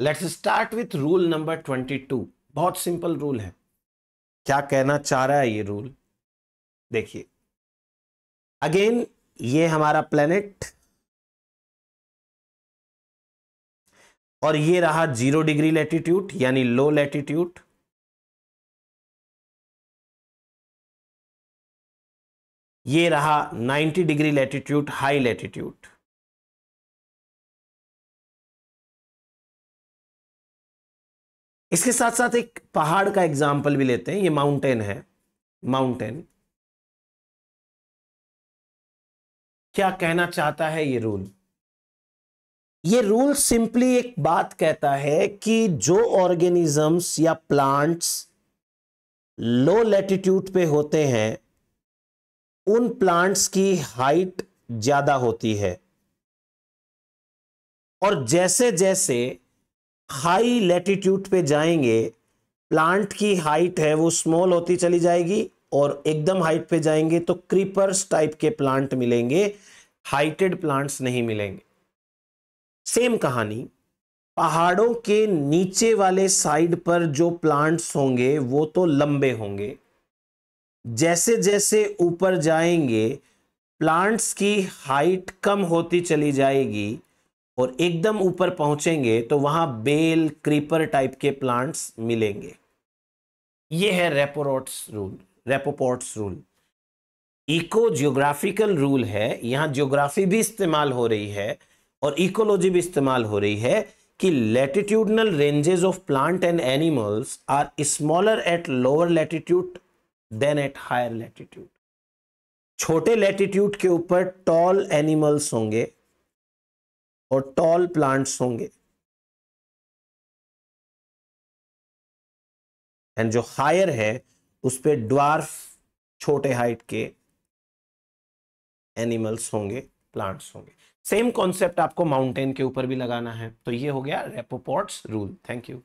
let's start with rule number twenty two बहुत simple rule है क्या कहना चाह रहा है ये रूल देखिए अगेन ये हमारा प्लेनेट और ये रहा जीरो डिग्री लेटिट्यूड यानी लो लेटिट्यूड ये रहा ninety degree latitude high latitude इसके साथ साथ एक पहाड़ का एग्जाम्पल भी लेते हैं ये माउंटेन है माउंटेन क्या कहना चाहता है ये रूल ये रूल सिंपली एक बात कहता है कि जो ऑर्गेनिजम्स या प्लांट्स लो लेटीट्यूड पे होते हैं उन प्लांट्स की हाइट ज्यादा होती है और जैसे जैसे हाई लेटीट्यूड पे जाएंगे प्लांट की हाइट है वो स्मॉल होती चली जाएगी और एकदम हाइट पे जाएंगे तो क्रीपर्स टाइप के प्लांट मिलेंगे हाइटेड प्लांट्स नहीं मिलेंगे सेम कहानी पहाड़ों के नीचे वाले साइड पर जो प्लांट्स होंगे वो तो लंबे होंगे जैसे जैसे ऊपर जाएंगे प्लांट्स की हाइट कम होती चली जाएगी और एकदम ऊपर पहुंचेंगे तो वहां बेल क्रीपर टाइप के प्लांट्स मिलेंगे ये है Rapoport's rule Rapoport's rule eco geographical rule है यहां जियोग्राफी भी इस्तेमाल हो रही है और इकोलॉजी भी इस्तेमाल हो रही है कि latitudinal ranges of plant and animals are smaller at lower latitude than at higher latitude छोटे लेटिट्यूड के ऊपर टॉल एनिमल्स होंगे और टॉल प्लांट्स होंगे एंड जो हायर है उस पर ड्वार्फ छोटे हाइट के एनिमल्स होंगे प्लांट्स होंगे सेम कॉन्सेप्ट आपको माउंटेन के ऊपर भी लगाना है तो ये हो गया रेपोपोर्ट्स रूल थैंक यू